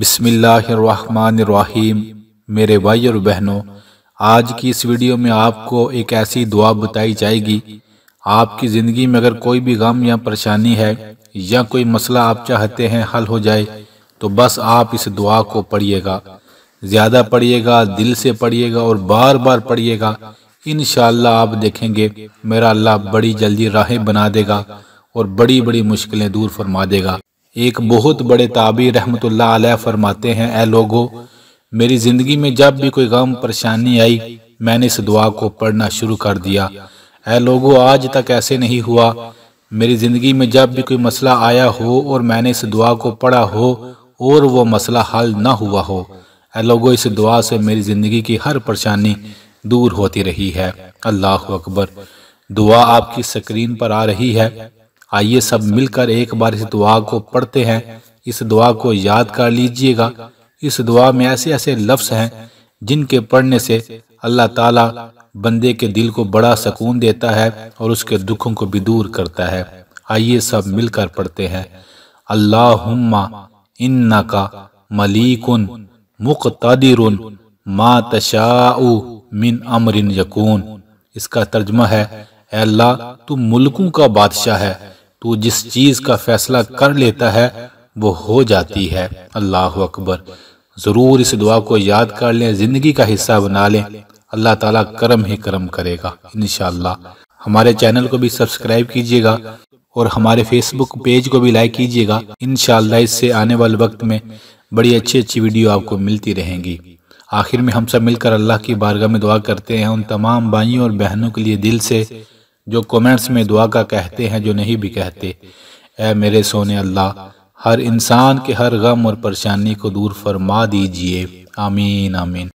बिस्मिल्लाहिर्रहमानिर्रहीम मेरे भाई और बहनों आज की इस वीडियो में आपको एक ऐसी दुआ बताई जाएगी आपकी ज़िंदगी में अगर कोई भी गम या परेशानी है या कोई मसला आप चाहते हैं हल हो जाए तो बस आप इस दुआ को पढ़िएगा ज़्यादा पढ़िएगा दिल से पढ़िएगा और बार बार पढ़िएगा इन आप देखेंगे मेरा अल्लाह बड़ी जल्दी राहें बना देगा और बड़ी बड़ी मुश्किलें दूर फरमा देगा एक बहुत बड़े ताबी रहमत फरमाते हैं ए लोगो मेरी ज़िंदगी में जब भी कोई गम परेशानी आई मैंने इस दुआ को पढ़ना शुरू कर दिया ए लोगो आज तक ऐसे नहीं हुआ मेरी ज़िंदगी में जब भी कोई मसला आया हो और मैंने इस दुआ को पढ़ा हो और वो मसला हल ना हुआ हो ए लोगो इस दुआ से मेरी ज़िंदगी की हर परेशानी दूर होती रही है अल्लाह अकबर दुआ आपकी स्क्रीन पर आ रही है आइए सब मिलकर एक बार इस दुआ को पढ़ते हैं इस दुआ को याद कर लीजिएगा इस दुआ में ऐसे ऐसे लफ्ज़ हैं जिनके पढ़ने से अल्लाह ताला बंदे के दिल को बड़ा सुकून देता है और उसके दुखों को भी दूर करता है आइए सब मिलकर पढ़ते हैं अल्लाह इन्ना का मलिकुन मा तशाउ मिन अमरिन यकून इसका तर्जमा है अल्लाह तू मुल्कों का बादशाह है तू जिस चीज़ का फैसला कर लेता है वो हो जाती है अल्लाह अकबर ज़रूर इस दुआ को याद कर लें ज़िंदगी का हिस्सा बना लें अल्लाह ताला करम ही करम करेगा इन हमारे चैनल को भी सब्सक्राइब कीजिएगा और हमारे फेसबुक पेज को भी लाइक कीजिएगा इन इससे आने वाले वक्त में बड़ी अच्छी अच्छी वीडियो आपको मिलती रहेंगी आखिर में हम सब मिलकर अल्लाह की बारगाह में दुआ करते हैं उन तमाम भाइयों और बहनों के लिए दिल से जो कमेंट्स में दुआ का कहते हैं जो नहीं भी कहते ए मेरे सोने अल्लाह हर इंसान के हर गम और परेशानी को दूर फरमा दीजिए आमीन आमीन